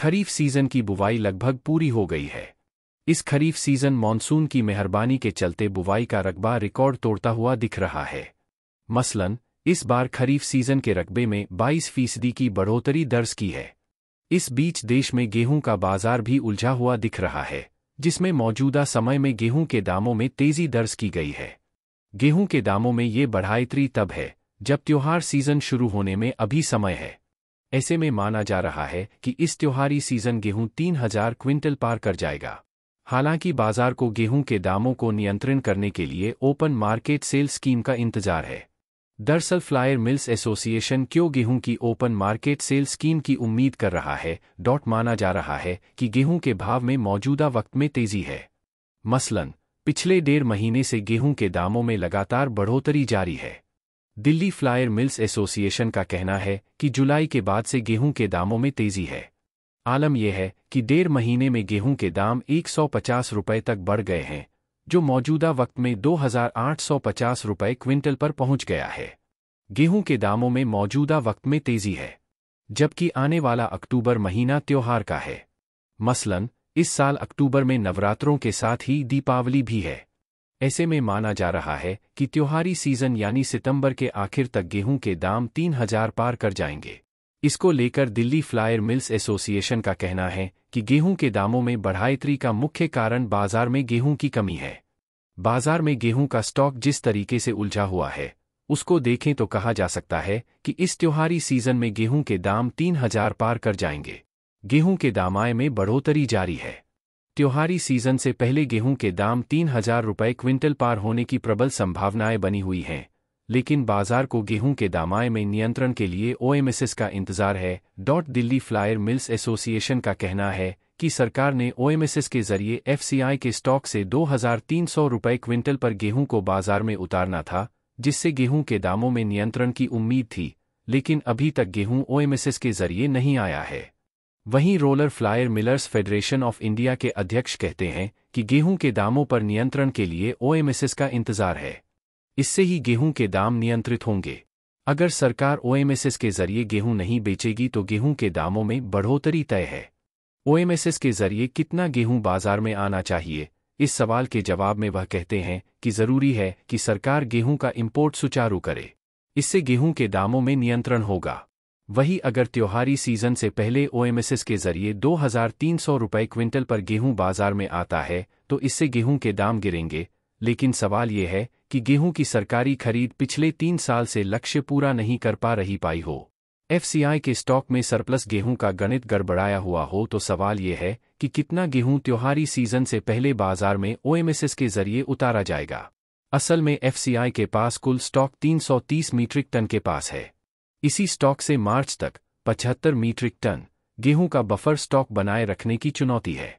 खरीफ season की बुवाई लगभग पूरी हो गई है इस खरीफ सीजन मानसून की मेहरबानी के चलते बुवाई का रकबा रिकॉर्ड तोड़ता हुआ दिख रहा है मसलन इस बार खरीफ सीजन के रकबे में 22 फीसदी की बढ़ोतरी दर्ज की है इस बीच देश में गेहूं का बाजार भी उलझा हुआ दिख रहा है जिसमें मौजूदा समय में गेहूं के दामों में तेजी दर्ज की गई है गेहूं के दामों में ये बढ़ायत्री तब है जब त्योहार सीजन शुरू होने में अभी समय है ऐसे में माना जा रहा है कि इस त्योहारी सीजन गेहूं तीन हजार क्विंटल पार कर जाएगा हालांकि बाजार को गेहूं के दामों को नियंत्रण करने के लिए ओपन मार्केट सेल स्कीम का इंतजार है दरअसल फ्लायर मिल्स एसोसिएशन क्यों गेहूं की ओपन मार्केट सेल स्कीम की उम्मीद कर रहा है डॉट माना जा रहा है कि गेहूं के भाव में मौजूदा वक्त में तेजी है मसलन पिछले डेढ़ महीने से गेहूं के दामों में लगातार बढ़ोतरी जारी है दिल्ली फ्लायर मिल्स एसोसिएशन का कहना है कि जुलाई के बाद से गेहूं के दामों में तेजी है आलम यह है कि डेढ़ महीने में गेहूं के दाम एक रुपए तक बढ़ गए हैं जो मौजूदा वक्त में 2,850 रुपए क्विंटल पर पहुंच गया है गेहूं के दामों में मौजूदा वक्त में तेजी है जबकि आने वाला अक्टूबर महीना त्योहार का है मसलन इस साल अक्टूबर में नवरात्रों के साथ ही दीपावली भी है ऐसे में माना जा रहा है कि त्योहारी सीजन यानी सितंबर के आखिर तक गेहूं के दाम तीन हजार पार कर जाएंगे इसको लेकर दिल्ली फ्लायर मिल्स एसोसिएशन का कहना है कि गेहूं के दामों में बढ़ायत्री का मुख्य कारण बाजार में गेहूं की कमी है बाजार में गेहूं का स्टॉक जिस तरीके से उलझा हुआ है उसको देखें तो कहा जा सकता है कि इस त्योहारी सीजन में गेहूं के दाम तीन हजार पार कर जाएंगे गेहूं के दामाए में बढ़ोतरी जारी है त्योहारी सीजन से पहले गेहूं के दाम तीन हजार रुपये क्विंटल पार होने की प्रबल संभावनाएं बनी हुई हैं लेकिन बाजार को गेहूं के दामाए में नियंत्रण के लिए ओएमएसएस का इंतजार है डॉट दिल्ली फ्लायर मिल्स एसोसिएशन का कहना है कि सरकार ने ओएमएसएस के जरिए एफसीआई के स्टॉक से दो हजार तीन सौ रुपये क्विंटल पर गेहूं को बाजार में उतारना था जिससे गेहूं के दामों में नियंत्रण की उम्मीद थी लेकिन अभी तक गेहूं ओएमएसएस के जरिए नहीं आया है वहीं roller flour millers federation of India के अध्यक्ष कहते हैं कि गेहूं के दामों पर नियंत्रण के लिए ओएमएसएस का इंतजार है इससे ही गेहूं के दाम नियंत्रित होंगे अगर सरकार ओएमएसएस के जरिए गेहूं नहीं बेचेगी तो गेहूं के दामों में बढ़ोतरी तय है ओएमएसएस के जरिए कितना गेहूं बाजार में आना चाहिए इस सवाल के जवाब में वह कहते हैं कि जरूरी है कि सरकार गेहूं का इम्पोर्ट सुचारू करे इससे गेहूं के दामों में नियंत्रण होगा वहीं अगर त्योहारी सीजन से पहले ओएमएसएस के जरिए दो हजार तीन सौ रुपये क्विंटल पर गेहूं बाजार में आता है तो इससे गेहूं के दाम गिरेंगे लेकिन सवाल ये है कि गेहूं की सरकारी खरीद पिछले तीन साल से लक्ष्य पूरा नहीं कर पा रही पाई हो एफसीआई के स्टॉक में सरप्लस गेहूं का गणित गड़बड़ाया हुआ हो तो सवाल ये है कि कितना गेहूं त्योहारी सीजन से पहले बाजार में ओएमएसएस के जरिए उतारा जाएगा असल में एफसीआई के पास कुल स्टॉक 330 मीट्रिक टन के पास है इसी स्टॉक से मार्च तक पचहत्तर मीट्रिक टन गेहूं का बफर स्टॉक बनाए रखने की चुनौती है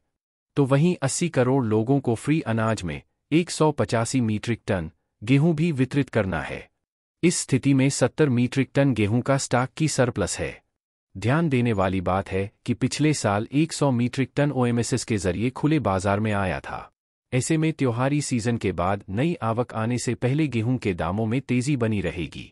तो वहीं 80 करोड़ लोगों को फ्री अनाज में एक मीट्रिक टन गेहूं भी वितरित करना है इस स्थिति में 70 मीट्रिक टन गेहूं का स्टॉक की सरप्लस है ध्यान देने वाली बात है कि पिछले साल 100 मीट्रिक टन ओएमएसएस के जरिए खुले बाजार में आया था ऐसे में त्योहारी सीजन के बाद नई आवक आने से पहले गेहूं के दामों में तेजी बनी रहेगी